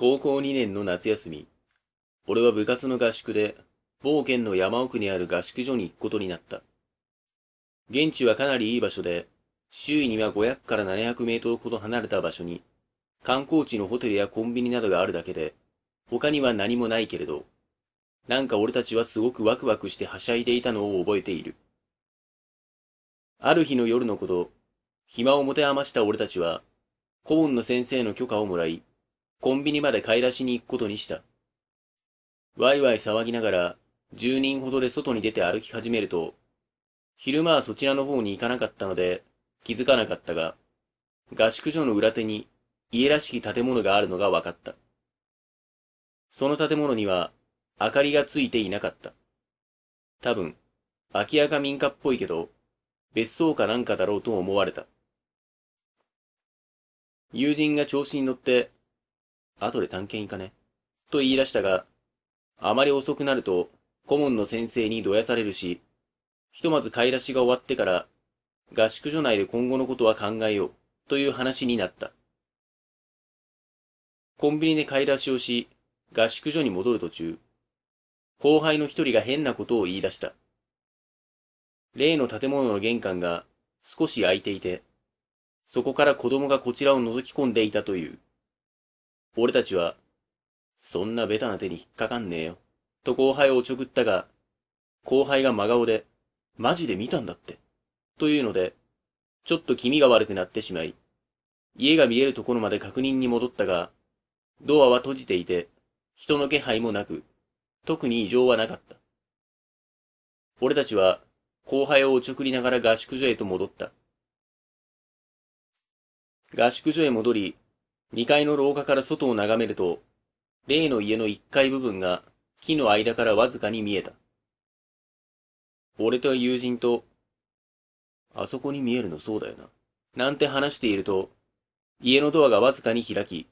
高校2年の夏休み、俺は部活の合宿で、某県の山奥にある合宿所に行くことになった。現地はかなりいい場所で、周囲には500から700メートルほど離れた場所に、観光地のホテルやコンビニなどがあるだけで、他には何もないけれど、なんか俺たちはすごくワクワクしてはしゃいでいたのを覚えている。ある日の夜のこと、暇を持て余した俺たちは、顧問の先生の許可をもらい、コンビニまで買い出しに行くことにした。ワイワイ騒ぎながら、10人ほどで外に出て歩き始めると、昼間はそちらの方に行かなかったので、気づかなかったが、合宿所の裏手に家らしき建物があるのが分かった。その建物には明かりがついていなかった。多分、空き家か民家っぽいけど、別荘かなんかだろうと思われた。友人が調子に乗って後で探検行かね。と言い出したが、あまり遅くなると、顧問の先生にどやされるし、ひとまず買い出しが終わってから、合宿所内で今後のことは考えよう、という話になった。コンビニで買い出しをし、合宿所に戻る途中、後輩の一人が変なことを言い出した。例の建物の玄関が少し開いていて、そこから子供がこちらを覗き込んでいたという。俺たちは、そんなベタな手に引っかかんねえよ、と後輩をおちょくったが、後輩が真顔で、マジで見たんだって、というので、ちょっと気味が悪くなってしまい、家が見えるところまで確認に戻ったが、ドアは閉じていて、人の気配もなく、特に異常はなかった。俺たちは、後輩をおちょくりながら合宿所へと戻った。合宿所へ戻り、二階の廊下から外を眺めると、例の家の一階部分が木の間からわずかに見えた。俺と友人と、あそこに見えるのそうだよな。なんて話していると、家のドアがわずかに開き、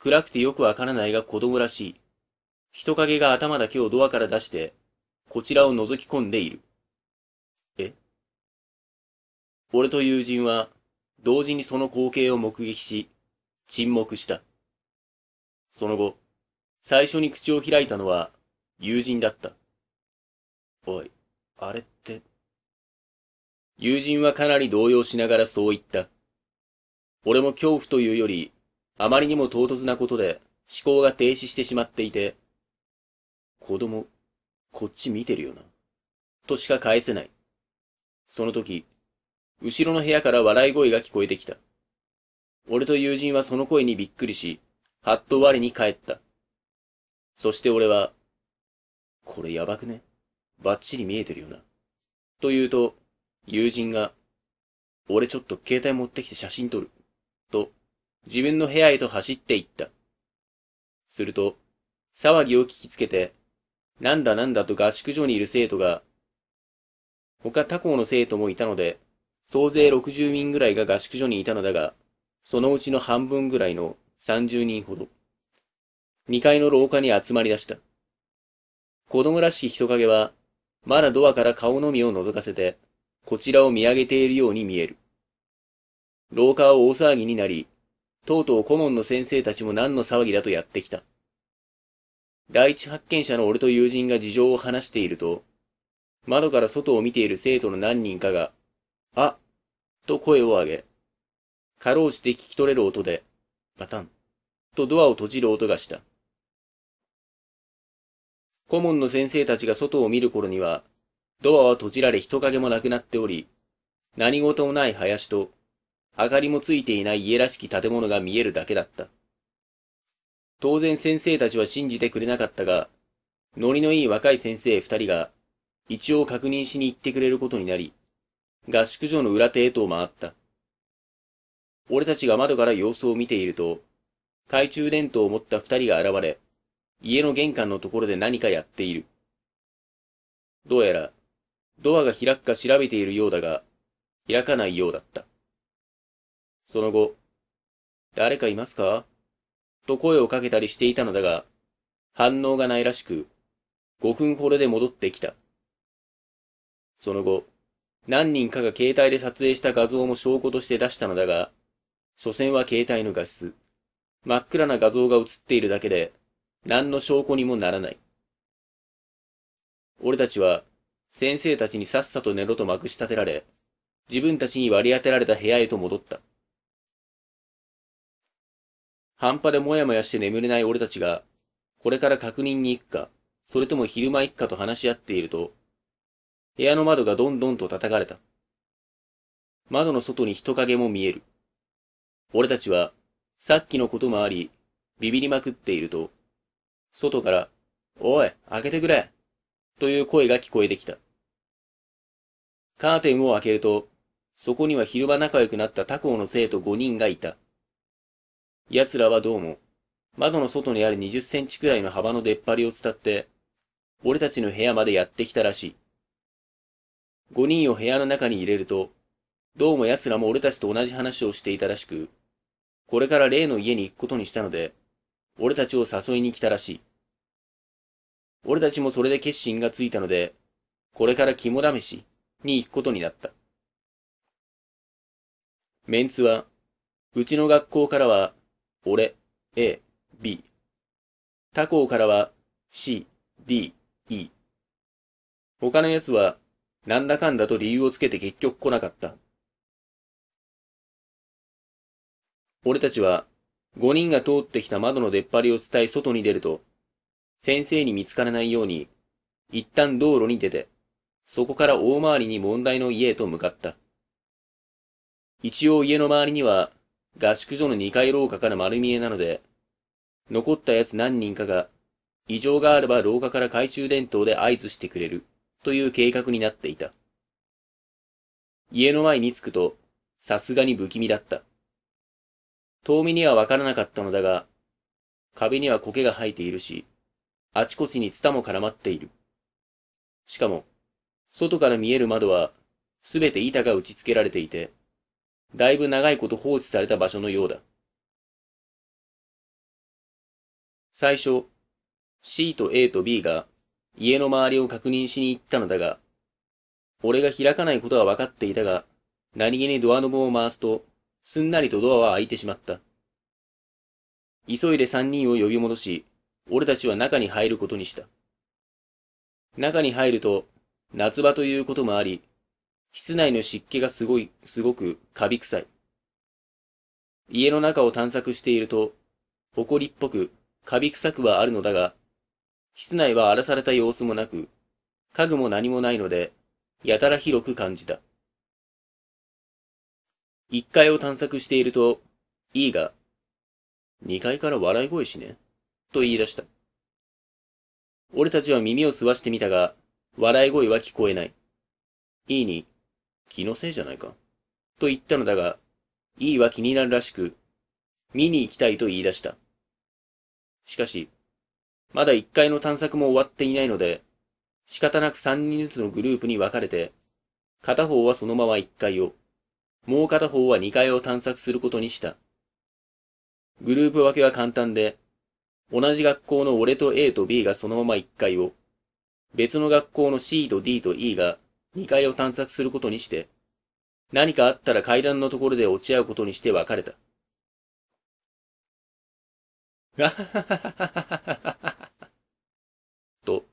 暗くてよくわからないが子供らしい。人影が頭だけをドアから出して、こちらを覗き込んでいる。え俺と友人は、同時にその光景を目撃し、沈黙した。その後、最初に口を開いたのは友人だった。おい、あれって。友人はかなり動揺しながらそう言った。俺も恐怖というより、あまりにも唐突なことで思考が停止してしまっていて、子供、こっち見てるよな。としか返せない。その時、後ろの部屋から笑い声が聞こえてきた。俺と友人はその声にびっくりし、はっと我に返った。そして俺は、これやばくねバッチリ見えてるよな。と言うと、友人が、俺ちょっと携帯持ってきて写真撮る。と、自分の部屋へと走って行った。すると、騒ぎを聞きつけて、なんだなんだと合宿所にいる生徒が、他他校の生徒もいたので、総勢60人ぐらいが合宿所にいたのだが、そのうちの半分ぐらいの30人ほど。2階の廊下に集まり出した。子供らしき人影は、まだドアから顔のみを覗かせて、こちらを見上げているように見える。廊下は大騒ぎになり、とうとう顧問の先生たちも何の騒ぎだとやってきた。第一発見者の俺と友人が事情を話していると、窓から外を見ている生徒の何人かが、あと声を上げ、かろうじて聞き取れる音で、バタン、とドアを閉じる音がした。顧問の先生たちが外を見る頃には、ドアは閉じられ人影もなくなっており、何事もない林と、明かりもついていない家らしき建物が見えるだけだった。当然先生たちは信じてくれなかったが、ノリのいい若い先生二人が、一応確認しに行ってくれることになり、合宿所の裏手へと回った。俺たちが窓から様子を見ていると、懐中電灯を持った二人が現れ、家の玄関のところで何かやっている。どうやら、ドアが開くか調べているようだが、開かないようだった。その後、誰かいますかと声をかけたりしていたのだが、反応がないらしく、五分ほどで戻ってきた。その後、何人かが携帯で撮影した画像も証拠として出したのだが、所詮は携帯の画質。真っ暗な画像が映っているだけで、何の証拠にもならない。俺たちは、先生たちにさっさと寝ろとまくし立てられ、自分たちに割り当てられた部屋へと戻った。半端でもやもやして眠れない俺たちが、これから確認に行くか、それとも昼間行くかと話し合っていると、部屋の窓がどんどんと叩かれた。窓の外に人影も見える。俺たちは、さっきのこともあり、ビビりまくっていると、外から、おい、開けてくれという声が聞こえてきた。カーテンを開けると、そこには昼間仲良くなった他校の生徒5人がいた。奴らはどうも、窓の外にある20センチくらいの幅の出っ張りを伝って、俺たちの部屋までやってきたらしい。5人を部屋の中に入れると、どうも奴らも俺たちと同じ話をしていたらしく、これから例の家に行くことにしたので、俺たちを誘いに来たらしい。俺たちもそれで決心がついたので、これから肝試しに行くことになった。メンツは、うちの学校からは、俺、A、B。他校からは、C、D、E。他の奴は、なんだかんだと理由をつけて結局来なかった。俺たちは、5人が通ってきた窓の出っ張りを伝え外に出ると、先生に見つからないように、一旦道路に出て、そこから大回りに問題の家へと向かった。一応家の周りには、合宿所の2階廊下から丸見えなので、残った奴何人かが、異常があれば廊下から懐中電灯で合図してくれる、という計画になっていた。家の前に着くと、さすがに不気味だった。遠見にはわからなかったのだが、壁には苔が生えているし、あちこちにツタも絡まっている。しかも、外から見える窓は、すべて板が打ち付けられていて、だいぶ長いこと放置された場所のようだ。最初、C と A と B が家の周りを確認しに行ったのだが、俺が開かないことは分かっていたが、何気にドアノブを回すと、すんなりとドアは開いてしまった。急いで三人を呼び戻し、俺たちは中に入ることにした。中に入ると、夏場ということもあり、室内の湿気がすごい、すごくカビ臭い。家の中を探索していると、埃っぽく、カビ臭くはあるのだが、室内は荒らされた様子もなく、家具も何もないので、やたら広く感じた。1階を探索していると、E が、2階から笑い声しね、と言い出した。俺たちは耳を澄ましてみたが、笑い声は聞こえない。E に、気のせいじゃないか、と言ったのだが、E は気になるらしく、見に行きたいと言い出した。しかし、まだ1階の探索も終わっていないので、仕方なく3人ずつのグループに分かれて、片方はそのまま1階を、もう片方は2階を探索することにした。グループ分けは簡単で、同じ学校の俺と A と B がそのまま1階を、別の学校の C と D と E が2階を探索することにして、何かあったら階段のところで落ち合うことにして別れた。はっはっはっはと、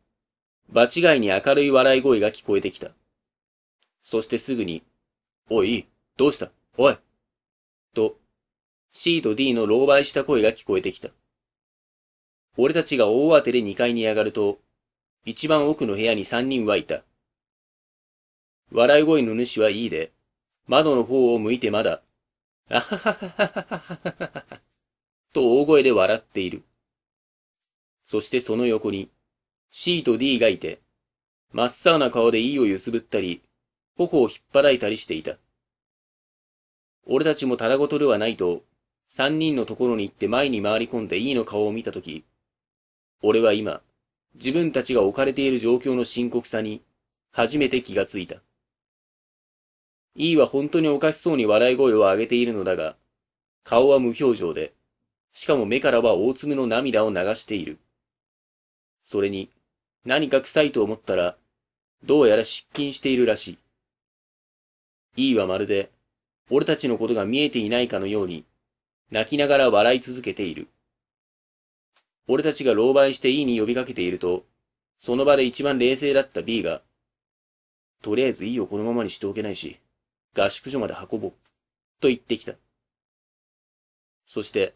場違いに明るい笑い声が聞こえてきた。そしてすぐに、おい、どうしたおいと、C と D の狼狽した声が聞こえてきた。俺たちが大当てで2階に上がると、一番奥の部屋に3人はいた。笑い声の主はいいで、窓の方を向いてまだ、あははははははと大声で笑っている。そしてその横に、C と D がいて、真っ青な顔で E を揺すぶったり、頬を引っ張られたりしていた。俺たちもただごとではないと、三人のところに行って前に回り込んで E の顔を見たとき、俺は今、自分たちが置かれている状況の深刻さに、初めて気がついた。E は本当におかしそうに笑い声を上げているのだが、顔は無表情で、しかも目からは大粒の涙を流している。それに、何か臭いと思ったら、どうやら失禁しているらしい。E はまるで、俺たちのことが見えていないかのように、泣きながら笑い続けている。俺たちが狼狽して E に呼びかけていると、その場で一番冷静だった B が、とりあえず E をこのままにしておけないし、合宿所まで運ぼう、と言ってきた。そして、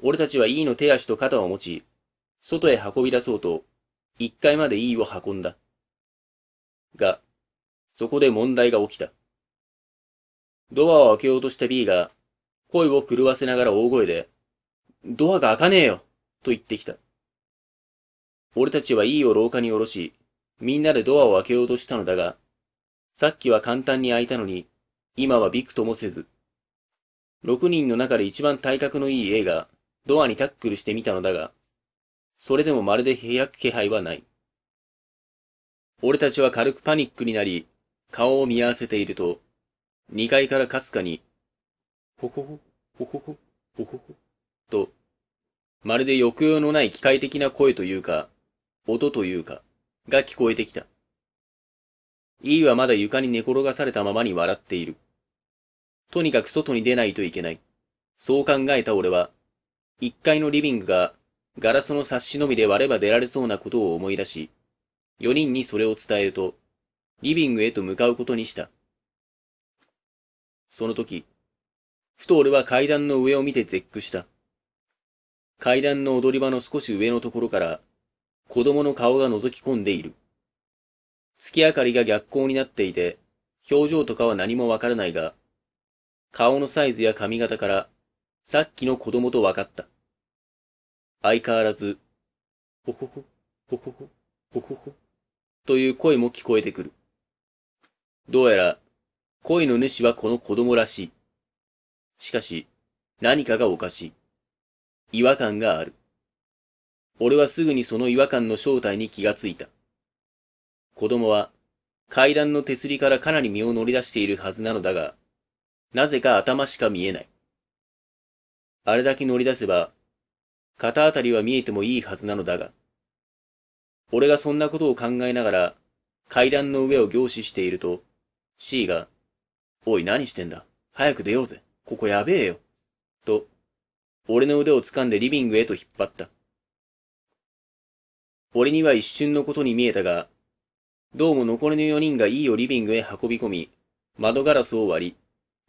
俺たちは E の手足と肩を持ち、外へ運び出そうと、1階まで E を運んだ。が、そこで問題が起きた。ドアを開けようとした B が、声を狂わせながら大声で、ドアが開かねえよと言ってきた。俺たちは E を廊下に下ろし、みんなでドアを開けようとしたのだが、さっきは簡単に開いたのに、今はびくともせず。6人の中で一番体格のいい A が、ドアにタックルしてみたのだが、それでもまるで開く気配はない。俺たちは軽くパニックになり、顔を見合わせていると、2階からかすかに、ほほほ、ほほほ、ほほほ、と、まるで抑揚のない機械的な声というか、音というか、が聞こえてきた。E はまだ床に寝転がされたままに笑っている。とにかく外に出ないといけない。そう考えた俺は、一階のリビングがガラスの察しのみで割れば出られそうなことを思い出し、四人にそれを伝えると、リビングへと向かうことにした。その時、ふと俺は階段の上を見て絶句した。階段の踊り場の少し上のところから、子供の顔が覗き込んでいる。月明かりが逆光になっていて、表情とかは何もわからないが、顔のサイズや髪型から、さっきの子供と分かった。相変わらず、ほほほ、ほほほ、ほほほ、という声も聞こえてくる。どうやら、声の主はこの子供らしい。しかし、何かがおかしい。違和感がある。俺はすぐにその違和感の正体に気がついた。子供は階段の手すりからかなり身を乗り出しているはずなのだが、なぜか頭しか見えない。あれだけ乗り出せば、肩あたりは見えてもいいはずなのだが、俺がそんなことを考えながら階段の上を凝視していると、C がおい何してんだ。早く出ようぜ。ここやべえよ。と、俺の腕を掴んでリビングへと引っ張った。俺には一瞬のことに見えたが、どうも残りの4人がいをリビングへ運び込み、窓ガラスを割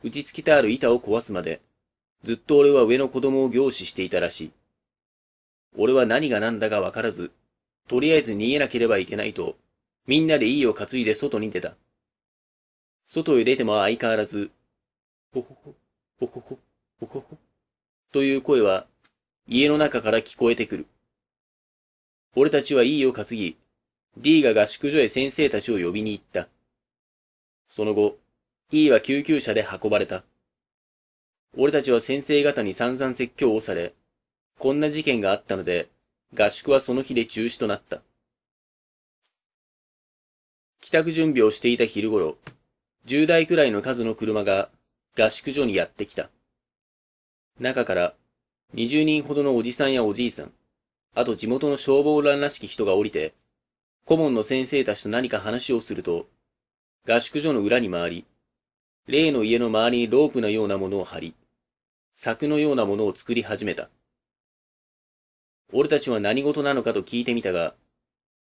り、打ち付けてある板を壊すまで、ずっと俺は上の子供を凝視していたらしい。俺は何が何だかわからず、とりあえず逃げなければいけないと、みんなでいを担いで外に出た。外へ出ても相変わらず、ほほほ、ほほほ、ほほほ、という声は、家の中から聞こえてくる。俺たちはいい担ぎ、D が合宿所へ先生たちを呼びに行った。その後、E は救急車で運ばれた。俺たちは先生方に散々説教をされ、こんな事件があったので、合宿はその日で中止となった。帰宅準備をしていた昼頃、10台くらいの数の車が合宿所にやってきた。中から20人ほどのおじさんやおじいさん、あと地元の消防団らしき人が降りて、顧問の先生たちと何か話をすると、合宿所の裏に回り、例の家の周りにロープのようなものを張り、柵のようなものを作り始めた。俺たちは何事なのかと聞いてみたが、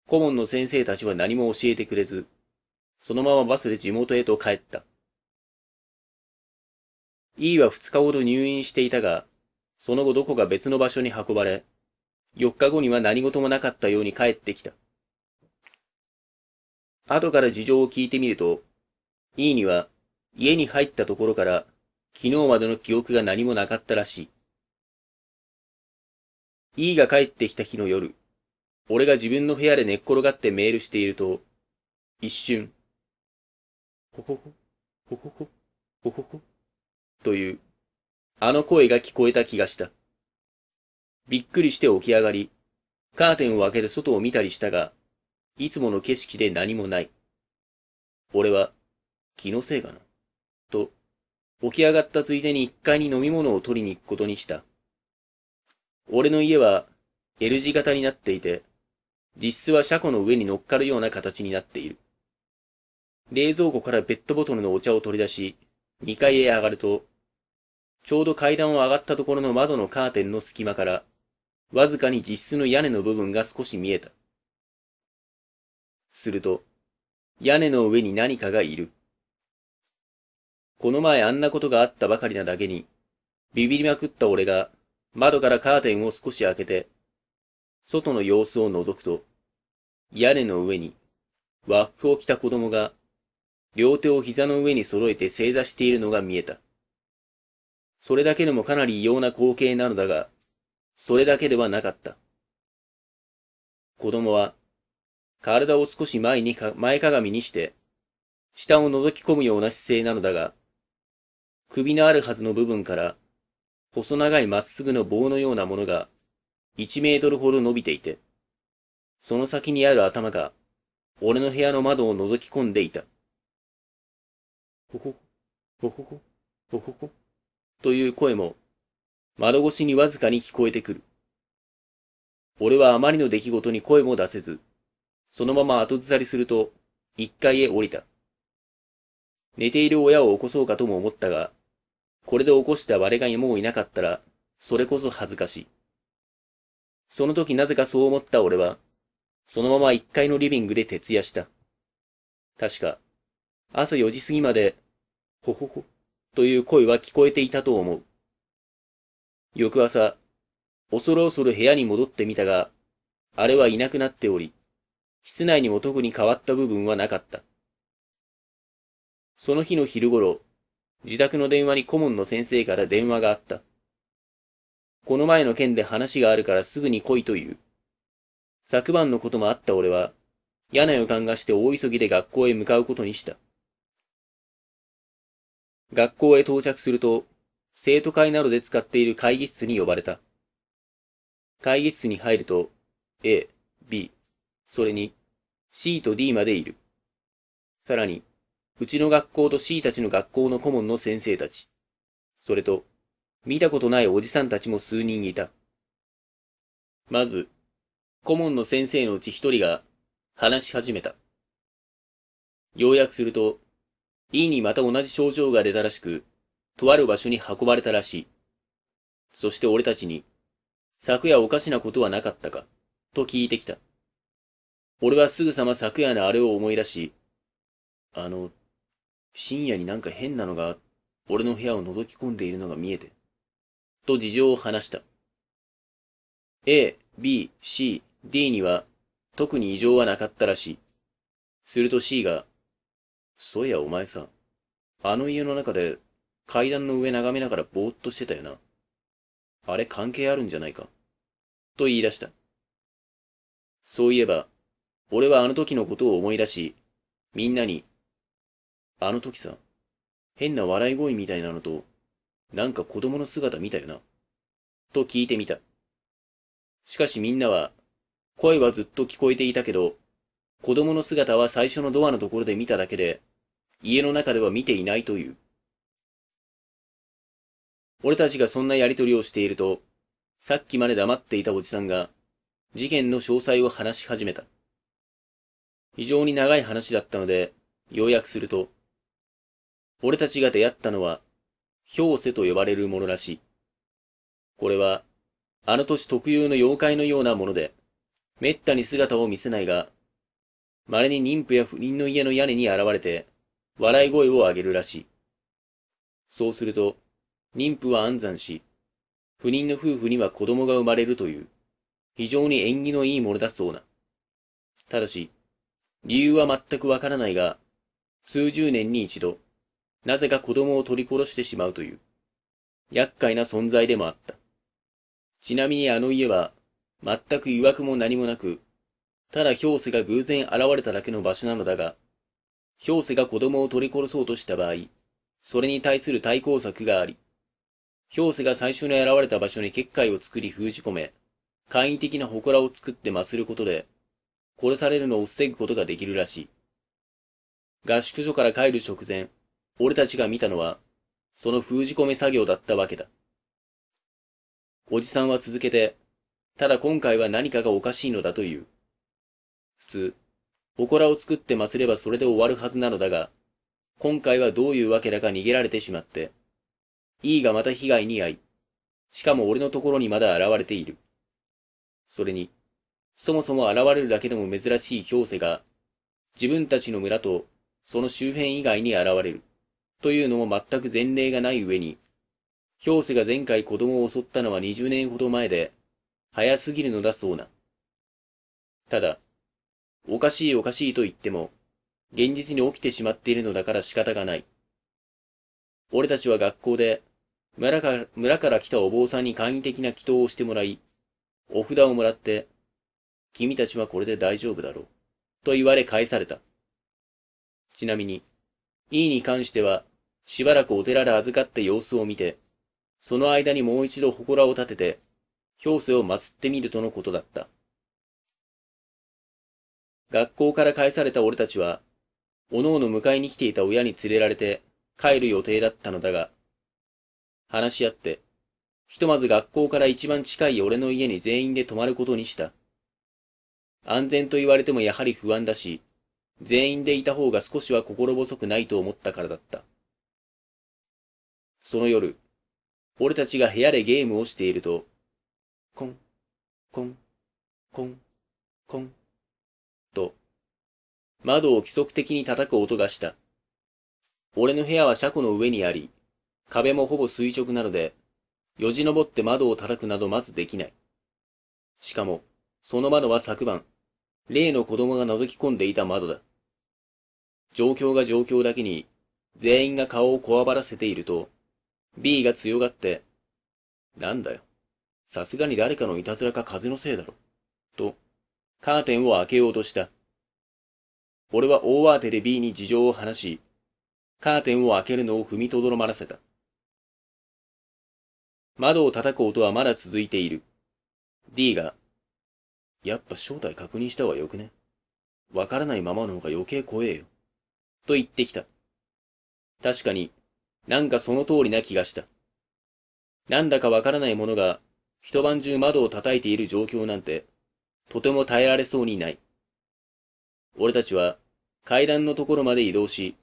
顧問の先生たちは何も教えてくれず、そのままバスで地元へと帰った。E は二日ほど入院していたが、その後どこか別の場所に運ばれ、四日後には何事もなかったように帰ってきた。後から事情を聞いてみると、E には家に入ったところから昨日までの記憶が何もなかったらしい。E が帰ってきた日の夜、俺が自分の部屋で寝っ転がってメールしていると、一瞬、ほほほ、ほほほ、ほほほ、という、あの声が聞こえた気がした。びっくりして起き上がり、カーテンを開けて外を見たりしたが、いつもの景色で何もない。俺は、気のせいかな。と、起き上がったついでに1階に飲み物を取りに行くことにした。俺の家は L 字型になっていて、実質は車庫の上に乗っかるような形になっている。冷蔵庫からペットボトルのお茶を取り出し、2階へ上がると、ちょうど階段を上がったところの窓のカーテンの隙間から、わずかに実質の屋根の部分が少し見えた。すると、屋根の上に何かがいる。この前あんなことがあったばかりなだけに、ビビりまくった俺が窓からカーテンを少し開けて、外の様子を覗くと、屋根の上に和服を着た子供が両手を膝の上に揃えて正座しているのが見えた。それだけでもかなり異様な光景なのだが、それだけではなかった。子供は、体を少し前にか、前かがみにして、下を覗き込むような姿勢なのだが、首のあるはずの部分から、細長いまっすぐの棒のようなものが、1メートルほど伸びていて、その先にある頭が、俺の部屋の窓を覗き込んでいた。ほほ、ほほほ、ほほほ、という声も、窓越しにわずかに聞こえてくる。俺はあまりの出来事に声も出せず、そのまま後ずさりすると、一階へ降りた。寝ている親を起こそうかとも思ったが、これで起こした我がもういなかったら、それこそ恥ずかしい。その時なぜかそう思った俺は、そのまま一階のリビングで徹夜した。確か、朝4時過ぎまで、ほほほ、という声は聞こえていたと思う。翌朝、恐る恐る部屋に戻ってみたが、あれはいなくなっており、室内にも特に変わった部分はなかった。その日の昼頃、自宅の電話に顧問の先生から電話があった。この前の件で話があるからすぐに来いという。昨晩のこともあった俺は、嫌な予感がして大急ぎで学校へ向かうことにした。学校へ到着すると、生徒会などで使っている会議室に呼ばれた。会議室に入ると、A、B、それに C と D までいる。さらに、うちの学校と C たちの学校の顧問の先生たち。それと、見たことないおじさんたちも数人いた。まず、顧問の先生のうち一人が話し始めた。要約すると、E にまた同じ症状が出たらしく、とある場所に運ばれたらしい。そして俺たちに、昨夜おかしなことはなかったか、と聞いてきた。俺はすぐさま昨夜のあれを思い出し、あの、深夜になんか変なのが、俺の部屋を覗き込んでいるのが見えて、と事情を話した。A、B、C、D には、特に異常はなかったらしい。すると C が、そういやお前さ、あの家の中で階段の上眺めながらぼーっとしてたよな。あれ関係あるんじゃないか。と言い出した。そういえば、俺はあの時のことを思い出し、みんなに、あの時さ、変な笑い声みたいなのと、なんか子供の姿見たよな。と聞いてみた。しかしみんなは、声はずっと聞こえていたけど、子供の姿は最初のドアのところで見ただけで、家の中では見ていないという。俺たちがそんなやりとりをしていると、さっきまで黙っていたおじさんが、事件の詳細を話し始めた。非常に長い話だったので、要約すると、俺たちが出会ったのは、氷瀬と呼ばれるものらしい。これは、あの年特有の妖怪のようなもので、滅多に姿を見せないが、稀に妊婦や不妊の家の屋根に現れて、笑い声を上げるらしい。そうすると、妊婦は安産し、不妊の夫婦には子供が生まれるという、非常に縁起のいいものだそうな。ただし、理由は全くわからないが、数十年に一度、なぜか子供を取り殺してしまうという、厄介な存在でもあった。ちなみにあの家は、全く曰くも何もなく、ただ氷瀬が偶然現れただけの場所なのだが、氷瀬が子供を取り殺そうとした場合、それに対する対抗策があり、氷瀬が最初に現れた場所に結界を作り封じ込め、簡易的な祠を作って祀ることで、殺されるのを防ぐことができるらしい。合宿所から帰る直前、俺たちが見たのは、その封じ込め作業だったわけだ。おじさんは続けて、ただ今回は何かがおかしいのだという。普通、祠を作って祀ればそれで終わるはずなのだが、今回はどういうわけだか逃げられてしまって、E がまた被害に遭い、しかも俺のところにまだ現れている。それに、そもそも現れるだけでも珍しい氷瀬が、自分たちの村とその周辺以外に現れる、というのも全く前例がない上に、氷瀬が前回子供を襲ったのは20年ほど前で、早すぎるのだそうな。ただ、おかしいおかしいと言っても、現実に起きてしまっているのだから仕方がない。俺たちは学校で、村か村から来たお坊さんに簡易的な祈祷をしてもらい、お札をもらって、君たちはこれで大丈夫だろう。と言われ返された。ちなみに、E に関しては、しばらくお寺で預かって様子を見て、その間にもう一度祠を建てて、氷世を祀ってみるとのことだった。学校から返された俺たちは、おのおの迎えに来ていた親に連れられて帰る予定だったのだが、話し合って、ひとまず学校から一番近い俺の家に全員で泊まることにした。安全と言われてもやはり不安だし、全員でいた方が少しは心細くないと思ったからだった。その夜、俺たちが部屋でゲームをしていると、コン、コン、コン、コン、窓を規則的に叩く音がした。俺の部屋は車庫の上にあり、壁もほぼ垂直なので、よじ登って窓を叩くなどまずできない。しかも、その窓は昨晩、例の子供が覗き込んでいた窓だ。状況が状況だけに、全員が顔をこわばらせていると、B が強がって、なんだよ。さすがに誰かのいたずらか風のせいだろ。と、カーテンを開けようとした。俺は大慌てで B に事情を話し、カーテンを開けるのを踏みとどまらせた。窓を叩く音はまだ続いている。D が、やっぱ正体確認した方がよくね。わからないままの方が余計怖えよ。と言ってきた。確かになんかその通りな気がした。なんだかわからないものが一晩中窓を叩いている状況なんて、とても耐えられそうにない。俺たちは階段のところまで移動し、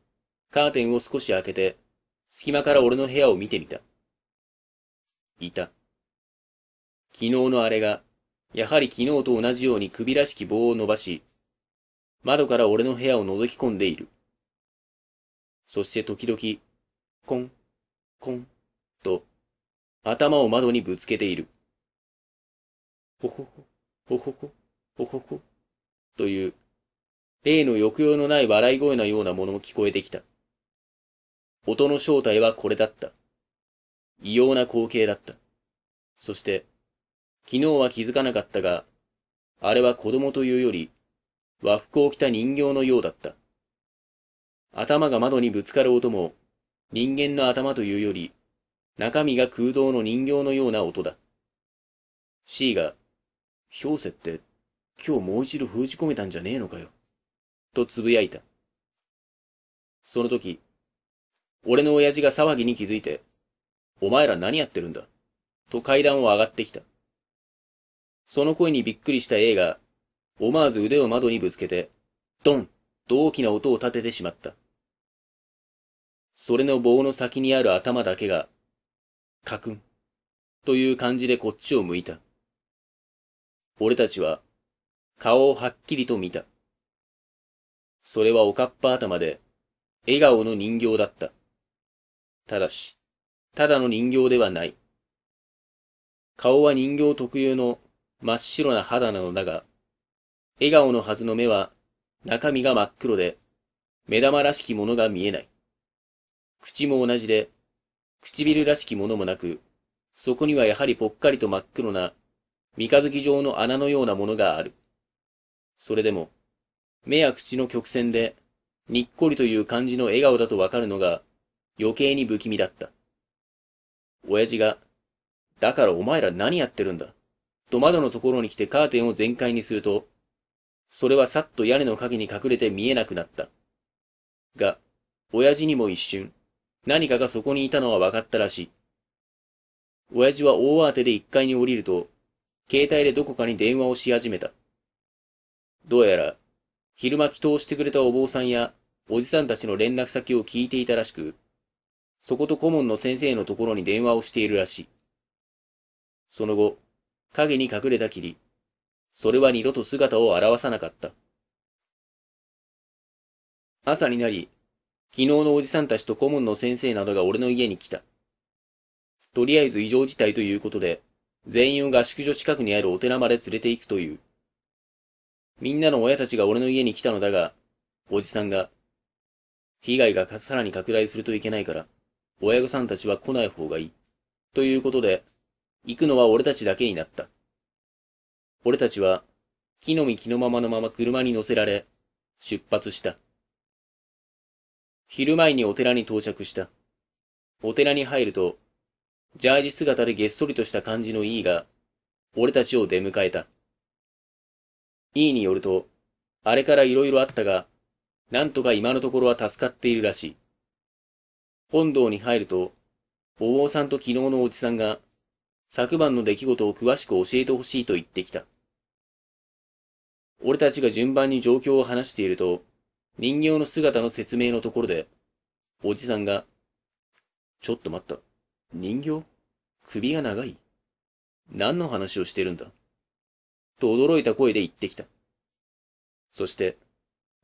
カーテンを少し開けて、隙間から俺の部屋を見てみた。いた。昨日のあれが、やはり昨日と同じように首らしき棒を伸ばし、窓から俺の部屋を覗き込んでいる。そして時々、コン、コン、と、頭を窓にぶつけている。ほほほ、ほほほ、ほほほ、という例の抑揚のない笑い声のようなものも聞こえてきた。音の正体はこれだった。異様な光景だった。そして、昨日は気づかなかったが、あれは子供というより、和服を着た人形のようだった。頭が窓にぶつかる音も、人間の頭というより、中身が空洞の人形のような音だ。C が、氷瀬って、今日もう一度封じ込めたんじゃねえのかよ。とつぶやいた。その時、俺の親父が騒ぎに気づいて、お前ら何やってるんだと階段を上がってきた。その声にびっくりした A が、思わず腕を窓にぶつけて、ドンと大きな音を立ててしまった。それの棒の先にある頭だけが、カクンという感じでこっちを向いた。俺たちは、顔をはっきりと見た。それはおかっぱ頭で、笑顔の人形だった。ただし、ただの人形ではない。顔は人形特有の真っ白な肌なのだが、笑顔のはずの目は中身が真っ黒で、目玉らしきものが見えない。口も同じで、唇らしきものもなく、そこにはやはりぽっかりと真っ黒な、三日月状の穴のようなものがある。それでも、目や口の曲線で、にっこりという感じの笑顔だとわかるのが、余計に不気味だった。親父が、だからお前ら何やってるんだ。と窓のところに来てカーテンを全開にすると、それはさっと屋根の陰に隠れて見えなくなった。が、親父にも一瞬、何かがそこにいたのは分かったらしい。親父は大慌てで一階に降りると、携帯でどこかに電話をし始めた。どうやら、昼間祈祷してくれたお坊さんや、おじさんたちの連絡先を聞いていたらしく、そこと顧問の先生のところに電話をしているらしい。その後、影に隠れたきり、それは二度と姿を現さなかった。朝になり、昨日のおじさんたちと顧問の先生などが俺の家に来た。とりあえず異常事態ということで、全員を合宿所近くにあるお寺まで連れて行くという。みんなの親たちが俺の家に来たのだが、おじさんが、被害がさらに拡大するといけないから、親御さんたちは来ない方がいい。ということで、行くのは俺たちだけになった。俺たちは、木の実木のままのまま車に乗せられ、出発した。昼前にお寺に到着した。お寺に入ると、ジャージ姿でげっそりとした感じの E が、俺たちを出迎えた。E によると、あれから色々あったが、なんとか今のところは助かっているらしい。本堂に入ると、お坊さんと昨日のおじさんが、昨晩の出来事を詳しく教えてほしいと言ってきた。俺たちが順番に状況を話していると、人形の姿の説明のところで、おじさんが、ちょっと待った。人形首が長い何の話をしてるんだと驚いた声で言ってきた。そして、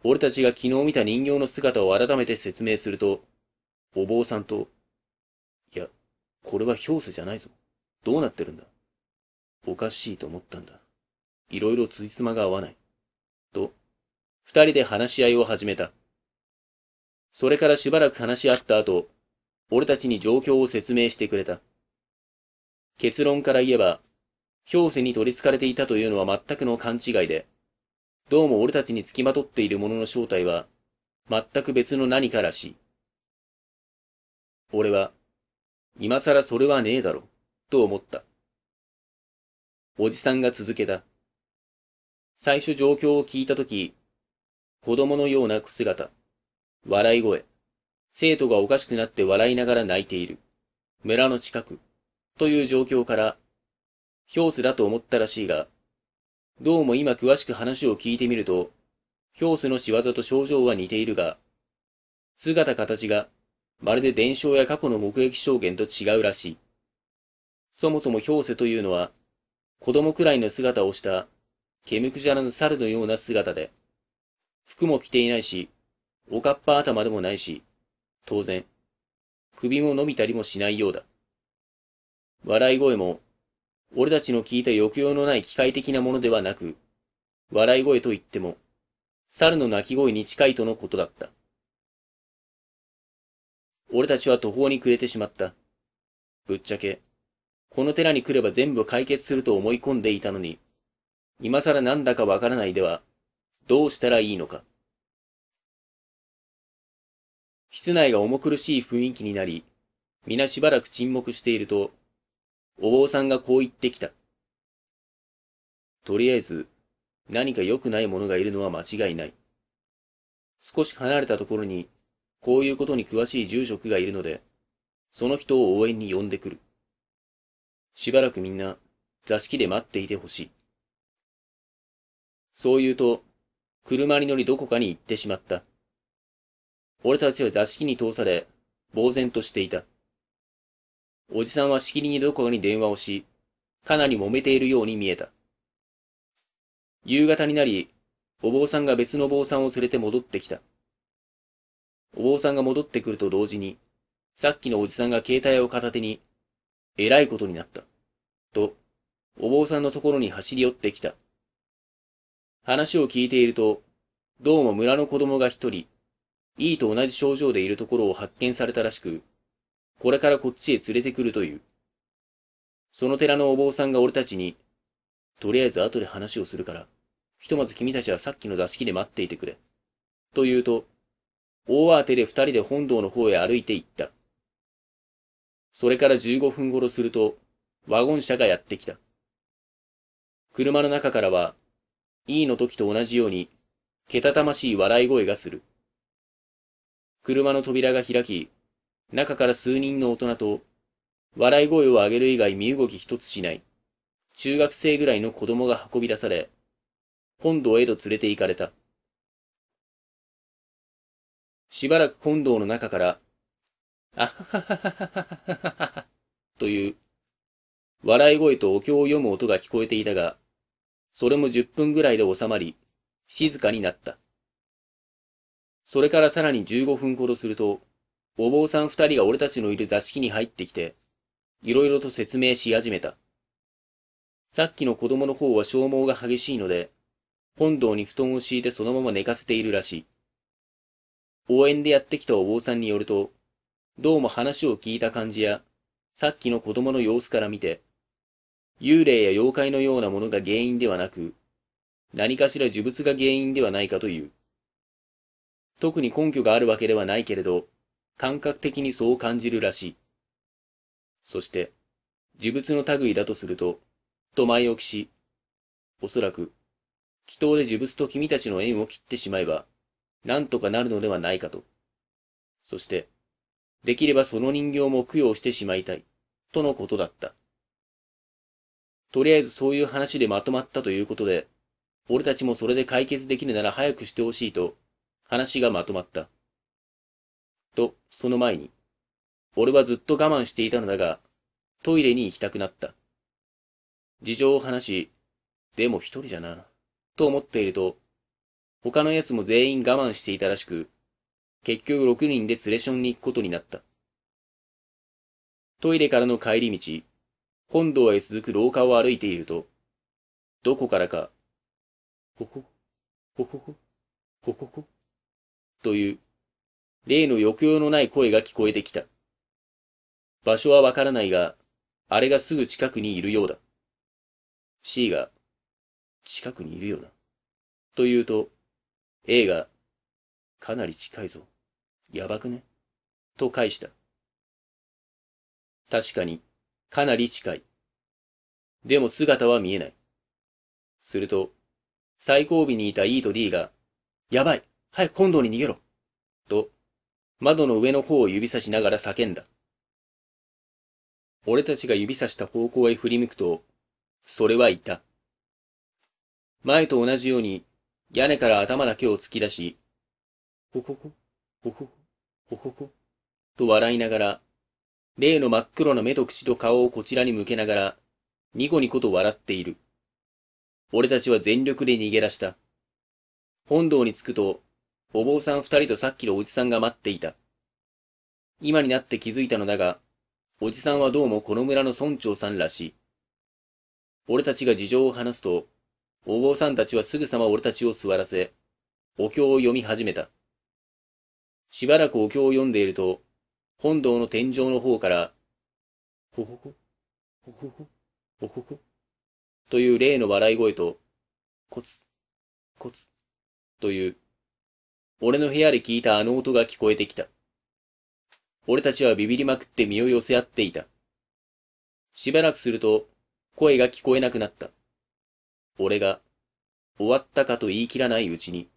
俺たちが昨日見た人形の姿を改めて説明すると、お坊さんと、いや、これは氷瀬じゃないぞ。どうなってるんだおかしいと思ったんだ。いろいろ辻褄が合わない。と、二人で話し合いを始めた。それからしばらく話し合った後、俺たちに状況を説明してくれた。結論から言えば、氷世に取り憑かれていたというのは全くの勘違いで、どうも俺たちにつきまとっているものの正体は、全く別の何からしい。俺は、今更それはねえだろ、と思った。おじさんが続けた。最初状況を聞いたとき、子供のような姿、笑い声、生徒がおかしくなって笑いながら泣いている、村の近く、という状況から、ヒョスだと思ったらしいが、どうも今詳しく話を聞いてみると、ヒョスの仕業と症状は似ているが、姿形がまるで伝承や過去の目撃証言と違うらしい。そもそもヒョウセというのは、子供くらいの姿をした、毛むくじゃらの猿のような姿で、服も着ていないし、おかっぱ頭でもないし、当然、首も伸びたりもしないようだ。笑い声も、俺たちの聞いた抑揚のない機械的なものではなく、笑い声といっても、猿の鳴き声に近いとのことだった。俺たちは途方に暮れてしまった。ぶっちゃけ、この寺に来れば全部解決すると思い込んでいたのに、今更なんだかわからないでは、どうしたらいいのか。室内が重苦しい雰囲気になり、皆しばらく沈黙していると、お坊さんがこう言ってきた。とりあえず、何か良くないものがいるのは間違いない。少し離れたところに、こういうことに詳しい住職がいるので、その人を応援に呼んでくる。しばらくみんな、座敷で待っていてほしい。そう言うと、車に乗りどこかに行ってしまった。俺たちは座敷に通され、呆然としていた。おじさんはしきりにどこかに電話をし、かなり揉めているように見えた。夕方になり、お坊さんが別のお坊さんを連れて戻ってきた。お坊さんが戻ってくると同時に、さっきのおじさんが携帯を片手に、えらいことになった。と、お坊さんのところに走り寄ってきた。話を聞いていると、どうも村の子供が一人、いいと同じ症状でいるところを発見されたらしく、これからこっちへ連れてくるという。その寺のお坊さんが俺たちに、とりあえず後で話をするから、ひとまず君たちはさっきの座敷で待っていてくれ。と言うと、大慌てで二人で本堂の方へ歩いて行った。それから15分ごろすると、ワゴン車がやってきた。車の中からは、E の時と同じように、けたたましい笑い声がする。車の扉が開き、中から数人の大人と、笑い声を上げる以外身動き一つしない、中学生ぐらいの子供が運び出され、本堂へと連れて行かれた。しばらく本堂の中から、あはははははははという、笑い声とお経を読む音が聞こえていたが、それも10分ぐらいで収まり、静かになった。それからさらに15分ほどすると、お坊さん二人が俺たちのいる座敷に入ってきて、いろいろと説明し始めた。さっきの子供の方は消耗が激しいので、本堂に布団を敷いてそのまま寝かせているらしい。応援でやってきたお坊さんによると、どうも話を聞いた感じや、さっきの子供の様子から見て、幽霊や妖怪のようなものが原因ではなく、何かしら呪物が原因ではないかという。特に根拠があるわけではないけれど、感覚的にそう感じるらしい。そして、呪物の類だとすると、と前置きし、おそらく、祈祷で呪物と君たちの縁を切ってしまえば、なんとかなるのではないかと。そして、できればその人形も供養してしまいたい、とのことだった。とりあえずそういう話でまとまったということで、俺たちもそれで解決できるなら早くしてほしいと、話がまとまった。と、その前に。俺はずっと我慢していたのだが、トイレに行きたくなった。事情を話し、でも一人じゃな、と思っていると、他の奴も全員我慢していたらしく、結局6人でツレションに行くことになった。トイレからの帰り道、本堂へ続く廊下を歩いていると、どこからか、ほほ、ほほほ、ほほほ、という例の抑揚のない声が聞こえてきた。場所はわからないが、あれがすぐ近くにいるようだ。C が、近くにいるよな。と言うと、A が、かなり近いぞ。やばくねと返した。確かに、かなり近い。でも姿は見えない。すると、最後尾にいた E と D が、やばい早く本堂に逃げろ窓の上の方を指さしながら叫んだ。俺たちが指さした方向へ振り向くと、それはいた。前と同じように、屋根から頭だけを突き出し、ほほほ、ほほほ、ほほほ、と笑いながら、例の真っ黒な目と口と顔をこちらに向けながら、ニコニコと笑っている。俺たちは全力で逃げ出した。本堂に着くと、お坊さん二人とさっきのおじさんが待っていた。今になって気づいたのだが、おじさんはどうもこの村の村長さんらしい。俺たちが事情を話すと、お坊さんたちはすぐさま俺たちを座らせ、お経を読み始めた。しばらくお経を読んでいると、本堂の天井の方から、ほほほ、ほほほ、ほほほ、という例の笑い声と、コツ、コツ、という俺の部屋で聞いたあの音が聞こえてきた。俺たちはビビりまくって身を寄せ合っていた。しばらくすると、声が聞こえなくなった。俺が、終わったかと言い切らないうちに、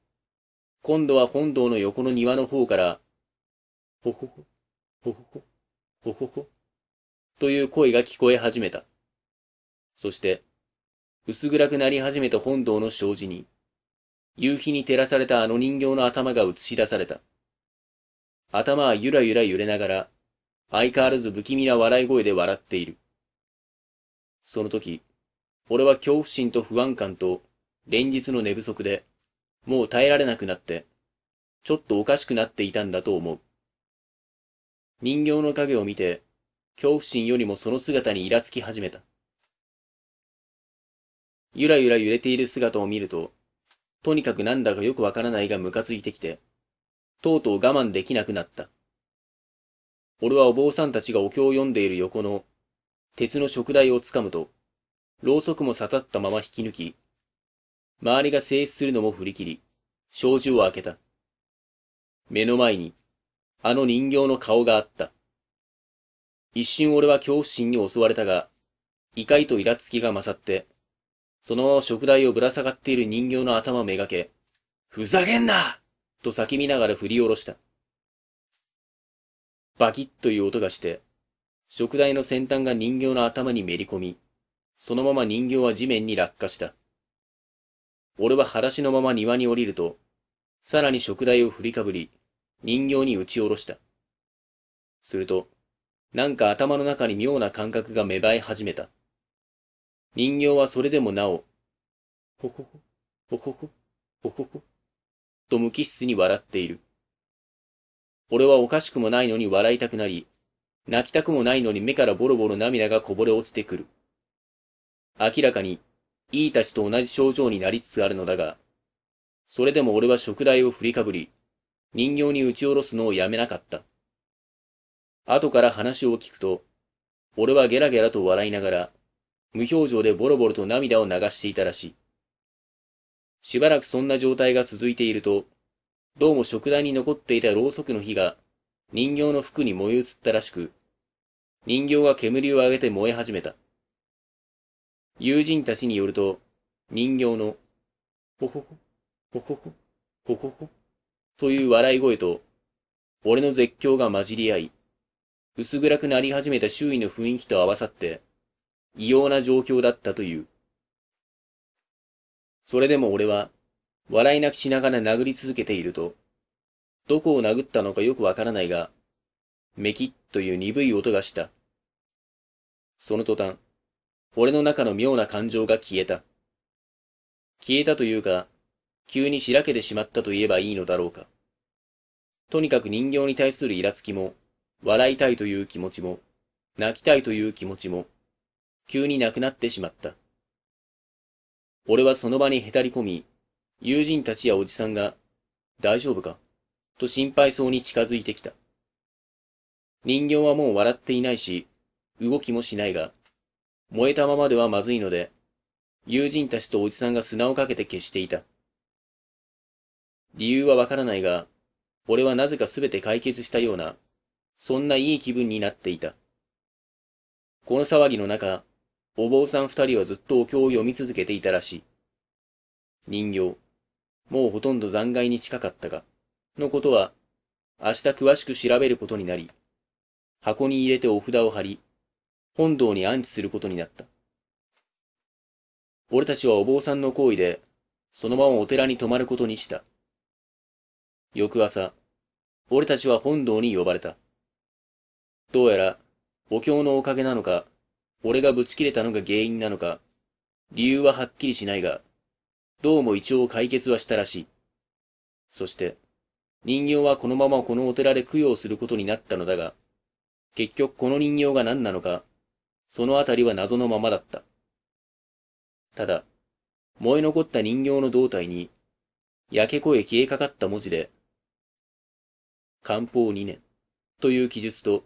今度は本堂の横の庭の方から、ほほほ、ほほほ、ほほほ、という声が聞こえ始めた。そして、薄暗くなり始めた本堂の障子に、夕日に照らされたあの人形の頭が映し出された。頭はゆらゆら揺れながら、相変わらず不気味な笑い声で笑っている。その時、俺は恐怖心と不安感と連日の寝不足で、もう耐えられなくなって、ちょっとおかしくなっていたんだと思う。人形の影を見て、恐怖心よりもその姿にイラつき始めた。ゆらゆら揺れている姿を見ると、とにかくなんだかよくわからないがムカついてきて、とうとう我慢できなくなった。俺はお坊さんたちがお経を読んでいる横の、鉄の食台をつかむと、ろうそくもさったまま引き抜き、周りが静止するのも振り切り、障子を開けた。目の前に、あの人形の顔があった。一瞬俺は恐怖心に襲われたが、怒りとイラつきが勝って、その食材をぶら下がっている人形の頭めがけ、ふざけんなと叫びながら振り下ろした。バキッという音がして、食台の先端が人形の頭にめり込み、そのまま人形は地面に落下した。俺は裸足のまま庭に降りると、さらに食台を振りかぶり、人形に打ち下ろした。すると、なんか頭の中に妙な感覚が芽生え始めた。人形はそれでもなお、ほほほ、ほほほ、ほほほ、と無機質に笑っている。俺はおかしくもないのに笑いたくなり、泣きたくもないのに目からボロボロ涙がこぼれ落ちてくる。明らかに、いいたちと同じ症状になりつつあるのだが、それでも俺は食材を振りかぶり、人形に打ち下ろすのをやめなかった。後から話を聞くと、俺はゲラゲラと笑いながら、無表情でボロボロと涙を流していたらしい。しばらくそんな状態が続いていると、どうも食台に残っていたろうそくの火が人形の服に燃え移ったらしく、人形が煙を上げて燃え始めた。友人たちによると、人形の、ほほほ、ほほほ、ほほほ、という笑い声と、俺の絶叫が混じり合い、薄暗くなり始めた周囲の雰囲気と合わさって、異様な状況だったという。それでも俺は、笑い泣きしながら殴り続けていると、どこを殴ったのかよくわからないが、メキッという鈍い音がした。その途端、俺の中の妙な感情が消えた。消えたというか、急にしらけてしまったと言えばいいのだろうか。とにかく人形に対するイラつきも、笑いたいという気持ちも、泣きたいという気持ちも、急に亡くなってしまった。俺はその場にへたり込み、友人たちやおじさんが、大丈夫かと心配そうに近づいてきた。人形はもう笑っていないし、動きもしないが、燃えたままではまずいので、友人たちとおじさんが砂をかけて消していた。理由はわからないが、俺はなぜかすべて解決したような、そんないい気分になっていた。この騒ぎの中、お坊さん二人はずっとお経を読み続けていたらしい。人形。もうほとんど残骸に近かったが、のことは、明日詳しく調べることになり、箱に入れてお札を貼り、本堂に安置することになった。俺たちはお坊さんの行為で、そのままお寺に泊まることにした。翌朝、俺たちは本堂に呼ばれた。どうやら、お経のおかげなのか、俺がブチ切れたのが原因なのか、理由ははっきりしないが、どうも一応解決はしたらしい。そして、人形はこのままこのお寺で供養することになったのだが、結局この人形が何なのか、そのあたりは謎のままだった。ただ、燃え残った人形の胴体に、焼け声消えかかった文字で、漢方二年という記述と、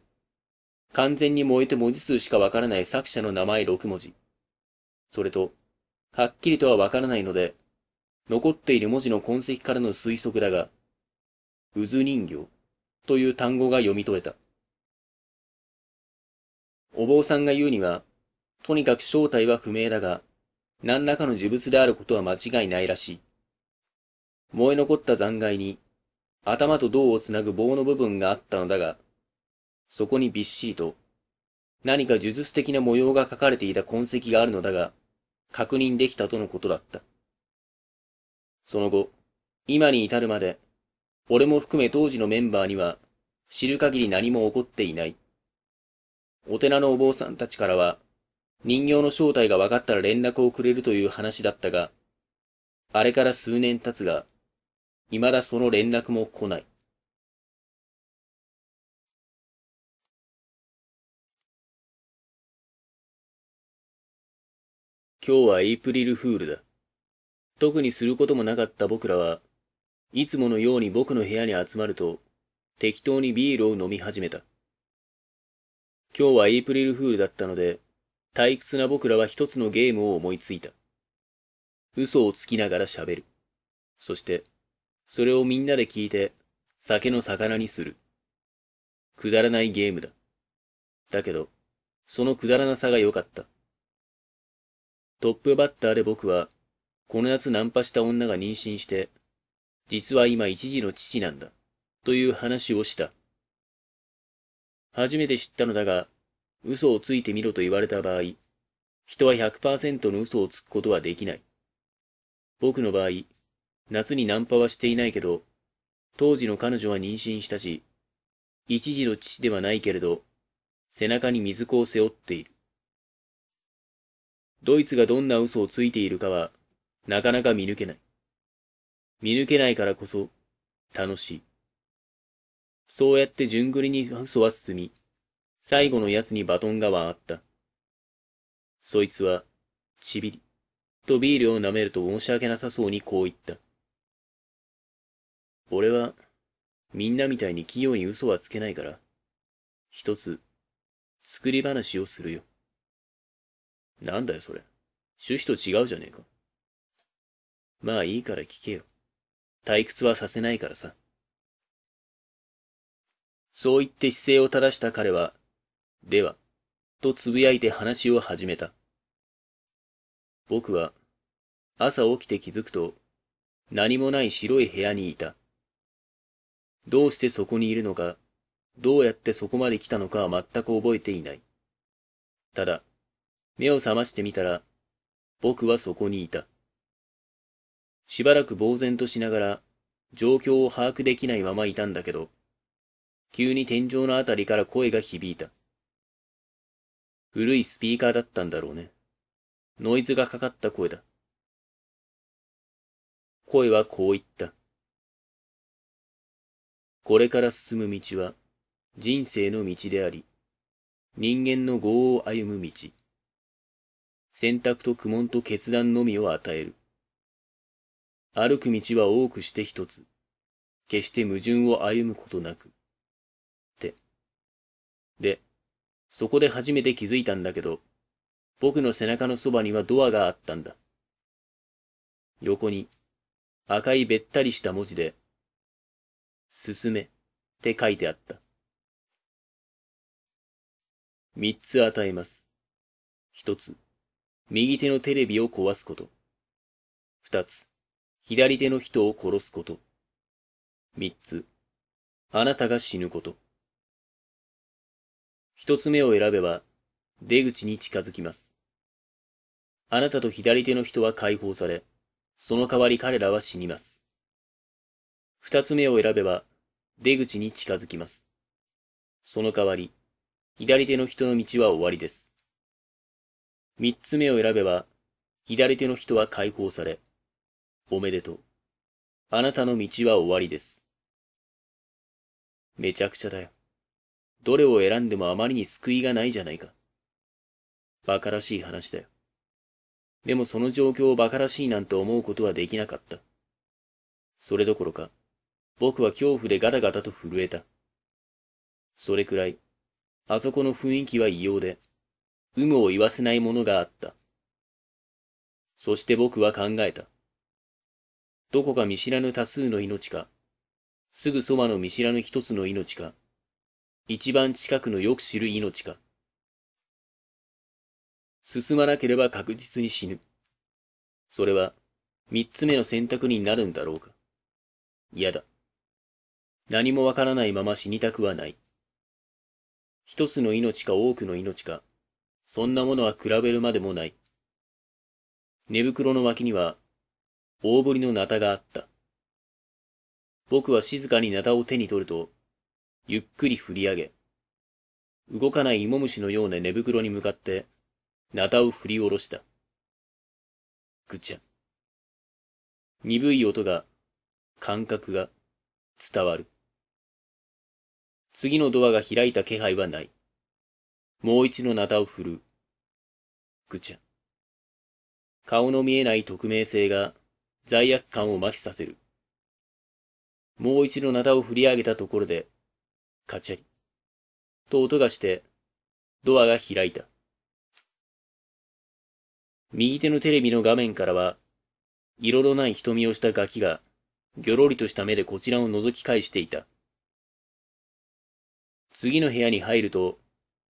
完全に燃えて文字数しかわからない作者の名前6文字。それと、はっきりとはわからないので、残っている文字の痕跡からの推測だが、渦人形という単語が読み取れた。お坊さんが言うには、とにかく正体は不明だが、何らかの呪物であることは間違いないらしい。燃え残った残骸に、頭と胴をつなぐ棒の部分があったのだが、そこにびっしりと、何か呪術的な模様が書かれていた痕跡があるのだが、確認できたとのことだった。その後、今に至るまで、俺も含め当時のメンバーには、知る限り何も起こっていない。お寺のお坊さんたちからは、人形の正体が分かったら連絡をくれるという話だったが、あれから数年経つが、未だその連絡も来ない。今日はエイプリルフールだ。特にすることもなかった僕らは、いつものように僕の部屋に集まると、適当にビールを飲み始めた。今日はエイプリルフールだったので、退屈な僕らは一つのゲームを思いついた。嘘をつきながら喋る。そして、それをみんなで聞いて、酒の魚にする。くだらないゲームだ。だけど、そのくだらなさが良かった。トップバッターで僕は、この夏ナンパした女が妊娠して、実は今一時の父なんだ、という話をした。初めて知ったのだが、嘘をついてみろと言われた場合、人は100%の嘘をつくことはできない。僕の場合、夏にナンパはしていないけど、当時の彼女は妊娠したし、一時の父ではないけれど、背中に水子を背負っている。ドイツがどんな嘘をついているかは、なかなか見抜けない。見抜けないからこそ、楽しい。そうやって順繰りに嘘は進み、最後の奴にバトンが回った。そいつは、ちびり、とビールを舐めると申し訳なさそうにこう言った。俺は、みんなみたいに器用に嘘はつけないから、一つ、作り話をするよ。なんだよそれ。趣旨と違うじゃねえか。まあいいから聞けよ。退屈はさせないからさ。そう言って姿勢を正した彼は、では、と呟いて話を始めた。僕は、朝起きて気づくと、何もない白い部屋にいた。どうしてそこにいるのか、どうやってそこまで来たのかは全く覚えていない。ただ、目を覚ましてみたら、僕はそこにいた。しばらく呆然としながら、状況を把握できないままいたんだけど、急に天井のあたりから声が響いた。古いスピーカーだったんだろうね。ノイズがかかった声だ。声はこう言った。これから進む道は人生の道であり、人間の業を歩む道。選択と苦悶と決断のみを与える。歩く道は多くして一つ。決して矛盾を歩むことなく。って。で、そこで初めて気づいたんだけど、僕の背中のそばにはドアがあったんだ。横に、赤いべったりした文字で、進めって書いてあった。三つ与えます。一つ。右手のテレビを壊すこと。二つ、左手の人を殺すこと。三つ、あなたが死ぬこと。一つ目を選べば、出口に近づきます。あなたと左手の人は解放され、その代わり彼らは死にます。二つ目を選べば、出口に近づきます。その代わり、左手の人の道は終わりです。三つ目を選べば、左手の人は解放され、おめでとう。あなたの道は終わりです。めちゃくちゃだよ。どれを選んでもあまりに救いがないじゃないか。馬鹿らしい話だよ。でもその状況を馬鹿らしいなんて思うことはできなかった。それどころか、僕は恐怖でガタガタと震えた。それくらい、あそこの雰囲気は異様で、有無を言わせないものがあった。そして僕は考えた。どこか見知らぬ多数の命か、すぐそばの見知らぬ一つの命か、一番近くのよく知る命か。進まなければ確実に死ぬ。それは、三つ目の選択になるんだろうか。嫌だ。何もわからないまま死にたくはない。一つの命か多くの命か、そんなものは比べるまでもない。寝袋の脇には、大ぶりのナタがあった。僕は静かにナタを手に取ると、ゆっくり振り上げ、動かない芋虫のような寝袋に向かって、ナタを振り下ろした。ぐちゃ。鈍い音が、感覚が、伝わる。次のドアが開いた気配はない。もう一度なたを振る。ぐちゃ。顔の見えない匿名性が罪悪感を麻痺させる。もう一度なたを振り上げたところで、カチャリ。と音がして、ドアが開いた。右手のテレビの画面からは、色のない瞳をしたガキが、ぎょろりとした目でこちらを覗き返していた。次の部屋に入ると、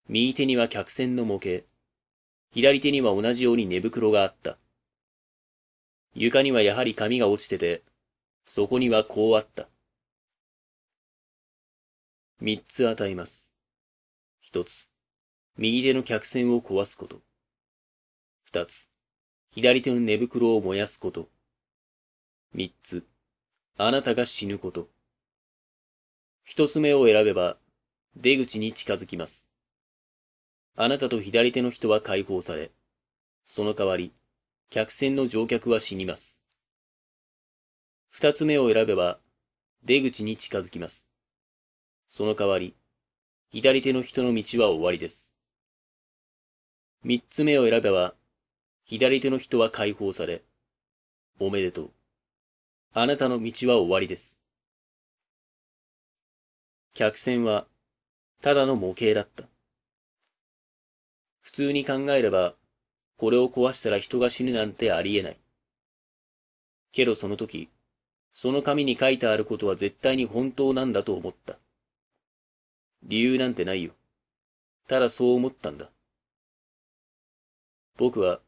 右手には客船の模型。左手には同じように寝袋があった。床にはやはり紙が落ちてて、そこにはこうあった。三つ与えます。一つ、右手の客船を壊すこと。二つ、左手の寝袋を燃やすこと。三つ、あなたが死ぬこと。一つ目を選べば、出口に近づきます。あなたと左手の人は解放され、その代わり、客船の乗客は死にます。二つ目を選べば、出口に近づきます。その代わり、左手の人の道は終わりです。三つ目を選べば、左手の人は解放され、おめでとう。あなたの道は終わりです。客船は、ただの模型だった。普通に考えれば、これを壊したら人が死ぬなんてありえない。けどその時、その紙に書いてあることは絶対に本当なんだと思った。理由なんてないよ。ただそう思ったんだ。僕は、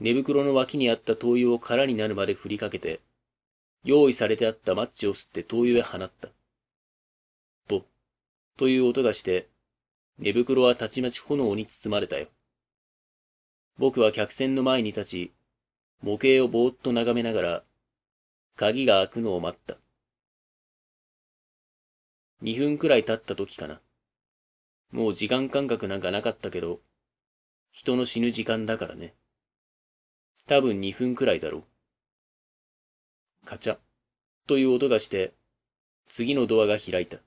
寝袋の脇にあった灯油を空になるまで振りかけて、用意されてあったマッチを吸って灯油へ放った。ぼ、という音がして、寝袋はたちまち炎に包まれたよ。僕は客船の前に立ち、模型をぼーっと眺めながら、鍵が開くのを待った。2分くらい経った時かな。もう時間感覚なんかなかったけど、人の死ぬ時間だからね。多分2分くらいだろう。カチャという音がして、次のドアが開いた。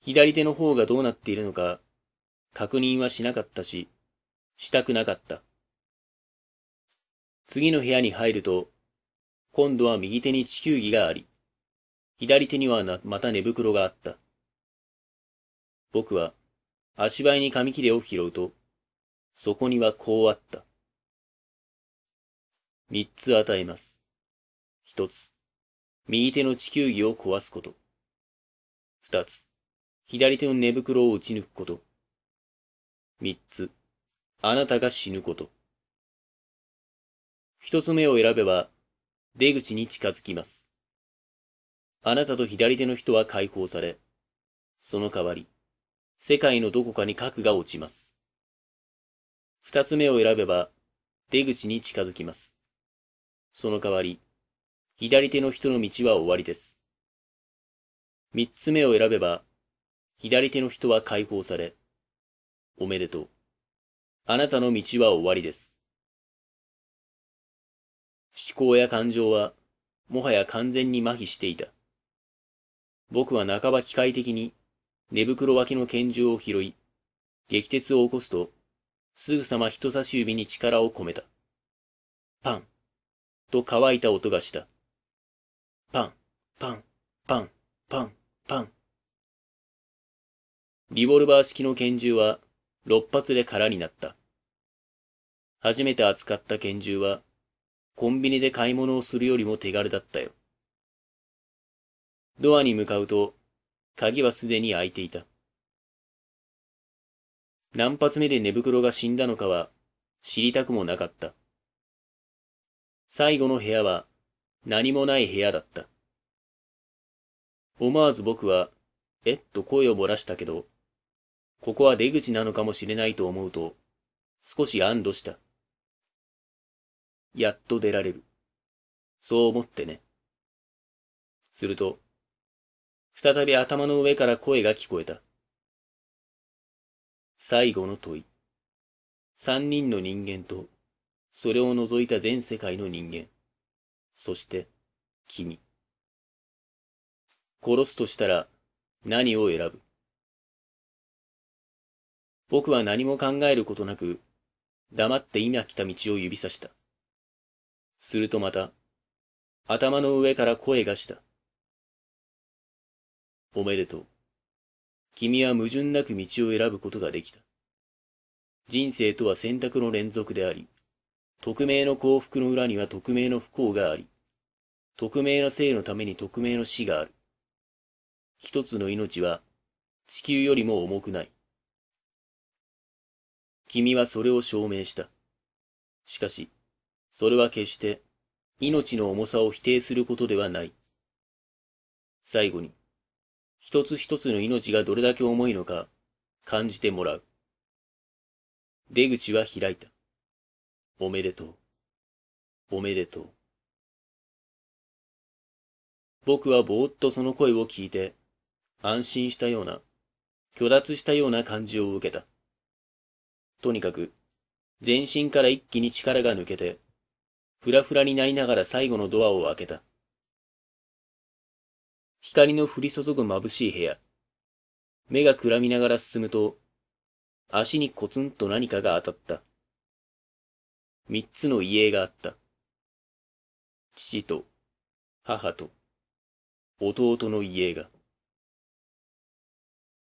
左手の方がどうなっているのか確認はしなかったし、したくなかった。次の部屋に入ると、今度は右手に地球儀があり、左手にはまた寝袋があった。僕は足早に紙切れを拾うと、そこにはこうあった。三つ与えます。一つ、右手の地球儀を壊すこと。二つ、左手の寝袋を打ち抜くこと。三つ、あなたが死ぬこと。一つ目を選べば、出口に近づきます。あなたと左手の人は解放され、その代わり、世界のどこかに核が落ちます。二つ目を選べば、出口に近づきます。その代わり、左手の人の道は終わりです。三つ目を選べば、左手の人は解放され、おめでとう。あなたの道は終わりです。思考や感情は、もはや完全に麻痺していた。僕は半ば機械的に、寝袋脇の拳銃を拾い、激鉄を起こすと、すぐさま人差し指に力を込めた。パン、と乾いた音がした。パン、パン、パン、パン、パン。リボルバー式の拳銃は6発で空になった。初めて扱った拳銃は、コンビニで買い物をするよりも手軽だったよ。ドアに向かうと、鍵はすでに開いていた。何発目で寝袋が死んだのかは知りたくもなかった。最後の部屋は何もない部屋だった。思わず僕は、えっと声を漏らしたけど、ここは出口なのかもしれないと思うと、少し安堵した。やっと出られる。そう思ってね。すると、再び頭の上から声が聞こえた。最後の問い。三人の人間と、それを除いた全世界の人間。そして、君。殺すとしたら、何を選ぶ僕は何も考えることなく、黙って今来た道を指さした。するとまた、頭の上から声がした。おめでとう。君は矛盾なく道を選ぶことができた。人生とは選択の連続であり、匿名の幸福の裏には匿名の不幸があり、匿名の生のために匿名の死がある。一つの命は地球よりも重くない。君はそれを証明した。しかし、それは決して命の重さを否定することではない。最後に、一つ一つの命がどれだけ重いのか感じてもらう。出口は開いた。おめでとう。おめでとう。僕はぼーっとその声を聞いて、安心したような、虚脱したような感じを受けた。とにかく、全身から一気に力が抜けて、ふらふらになりながら最後のドアを開けた。光の降り注ぐ眩しい部屋。目がくらみながら進むと、足にコツンと何かが当たった。三つの遺影があった。父と、母と、弟の遺影が。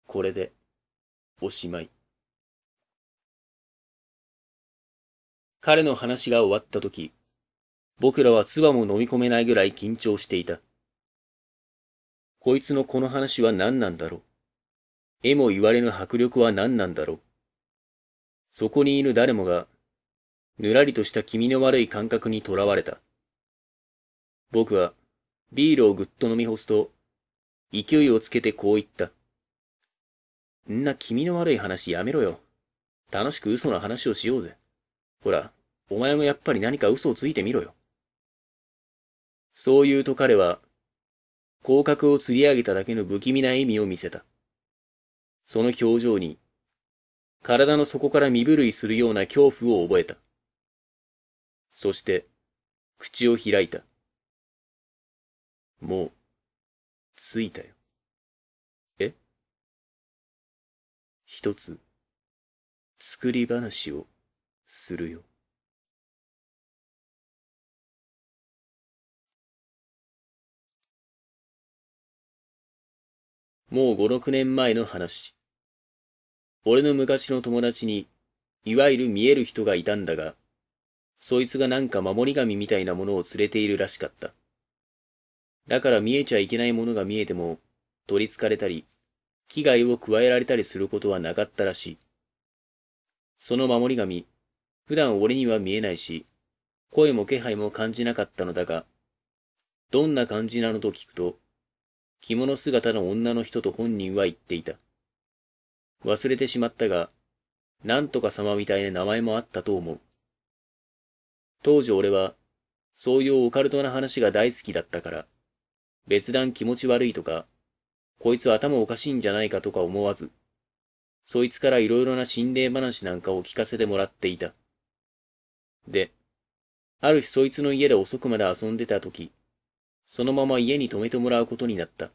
これで、おしまい。彼の話が終わった時、僕らは唾も飲み込めないぐらい緊張していた。こいつのこの話は何なんだろう。絵も言われぬ迫力は何なんだろう。そこにいる誰もが、ぬらりとした気味の悪い感覚にとらわれた。僕は、ビールをぐっと飲み干すと、勢いをつけてこう言った。んな気味の悪い話やめろよ。楽しく嘘の話をしようぜ。ほら、お前もやっぱり何か嘘をついてみろよ。そう言うと彼は、広角を釣り上げただけの不気味な笑みを見せた。その表情に、体の底から身震いするような恐怖を覚えた。そして、口を開いた。もう、ついたよ。え一つ、作り話を。するよ。もう5、6年前の話。俺の昔の友達に、いわゆる見える人がいたんだが、そいつがなんか守り神みたいなものを連れているらしかった。だから見えちゃいけないものが見えても、取り憑かれたり、危害を加えられたりすることはなかったらしい。その守り神、普段俺には見えないし、声も気配も感じなかったのだが、どんな感じなのと聞くと、着物姿の女の人と本人は言っていた。忘れてしまったが、なんとか様みたいな名前もあったと思う。当時俺は、そういうオカルトな話が大好きだったから、別段気持ち悪いとか、こいつ頭おかしいんじゃないかとか思わず、そいつから色々な心霊話なんかを聞かせてもらっていた。で、ある日そいつの家で遅くまで遊んでた時、そのまま家に泊めてもらうことになった。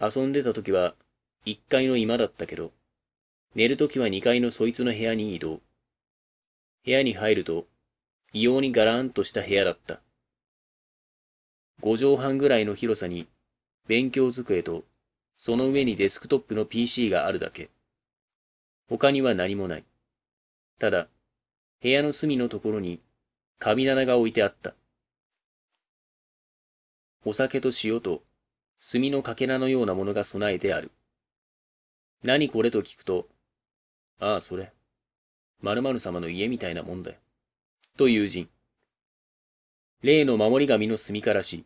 遊んでた時は、1階の居間だったけど、寝る時は2階のそいつの部屋に移動。部屋に入ると、異様にガランとした部屋だった。五畳半ぐらいの広さに、勉強机と、その上にデスクトップの PC があるだけ。他には何もない。ただ、部屋の隅のところに、神棚が置いてあった。お酒と塩と、炭のかけらのようなものが備えてある。何これと聞くと、ああ、それ。〇〇様の家みたいなもんだよ。と友人。例の守り神の炭からし。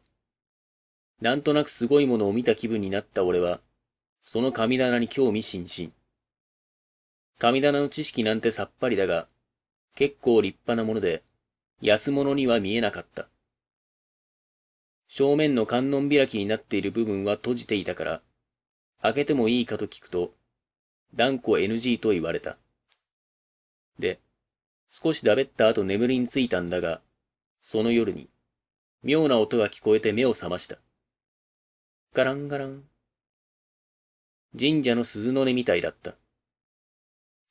なんとなくすごいものを見た気分になった俺は、その神棚に興味津々。神棚の知識なんてさっぱりだが、結構立派なもので、安物には見えなかった。正面の観音開きになっている部分は閉じていたから、開けてもいいかと聞くと、断固 NG と言われた。で、少しだべった後眠りについたんだが、その夜に、妙な音が聞こえて目を覚ました。ガランガラン。神社の鈴の音みたいだった。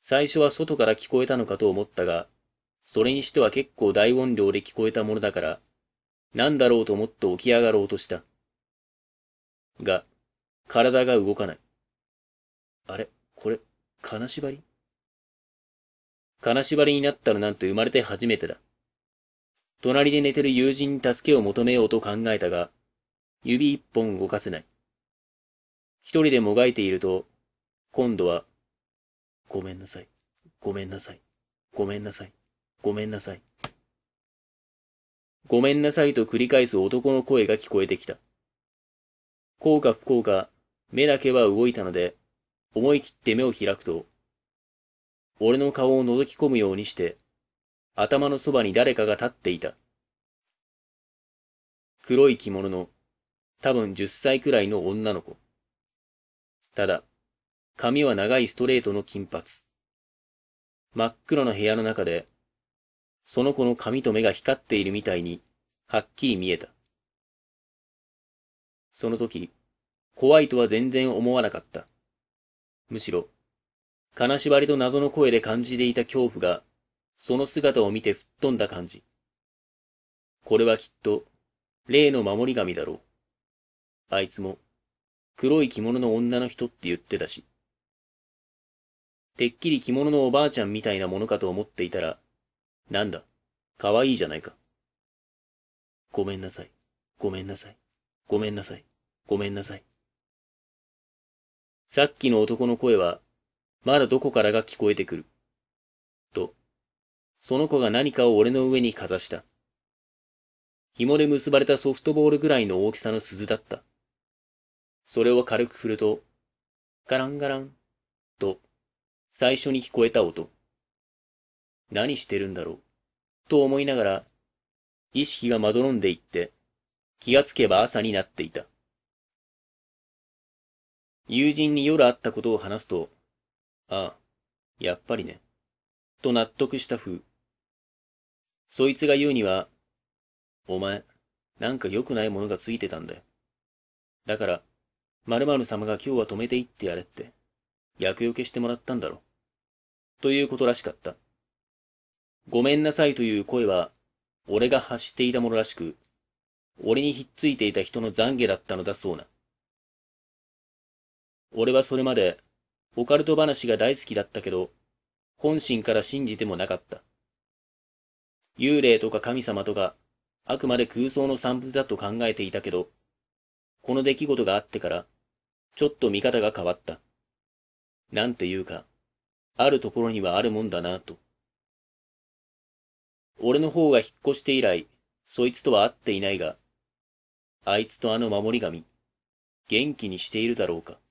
最初は外から聞こえたのかと思ったが、それにしては結構大音量で聞こえたものだから、なんだろうと思って起き上がろうとした。が、体が動かない。あれこれ、金縛り金縛りになったのなんて生まれて初めてだ。隣で寝てる友人に助けを求めようと考えたが、指一本動かせない。一人でもがいていると、今度は、ごめんなさい、ごめんなさい、ごめんなさい。ごめんなさい。ごめんなさいと繰り返す男の声が聞こえてきた。こうか不幸か、目だけは動いたので、思い切って目を開くと、俺の顔を覗き込むようにして、頭のそばに誰かが立っていた。黒い着物の、多分10歳くらいの女の子。ただ、髪は長いストレートの金髪。真っ黒な部屋の中で、その子の髪と目が光っているみたいに、はっきり見えた。その時、怖いとは全然思わなかった。むしろ、金縛りと謎の声で感じていた恐怖が、その姿を見て吹っ飛んだ感じ。これはきっと、例の守り神だろう。あいつも、黒い着物の女の人って言ってたし。てっきり着物のおばあちゃんみたいなものかと思っていたら、なんだかわいいじゃないか。ごめんなさい。ごめんなさい。ごめんなさい。ごめんなさい。さっきの男の声は、まだどこからが聞こえてくる。と、その子が何かを俺の上にかざした。紐で結ばれたソフトボールぐらいの大きさの鈴だった。それを軽く振ると、ガランガラン、と、最初に聞こえた音。何してるんだろう。と思いながら、意識がまどろんでいって、気がつけば朝になっていた。友人に夜会ったことを話すと、ああ、やっぱりね、と納得した風。そいつが言うには、お前、なんか良くないものがついてたんだよ。だから、〇〇様が今日は止めていってやれって、厄除けしてもらったんだろう。ということらしかった。ごめんなさいという声は、俺が発していたものらしく、俺にひっついていた人の懺悔だったのだそうな。俺はそれまで、オカルト話が大好きだったけど、本心から信じてもなかった。幽霊とか神様とか、あくまで空想の産物だと考えていたけど、この出来事があってから、ちょっと見方が変わった。なんていうか、あるところにはあるもんだなと。俺の方が引っ越して以来、そいつとは会っていないが、あいつとあの守り神、元気にしているだろうか。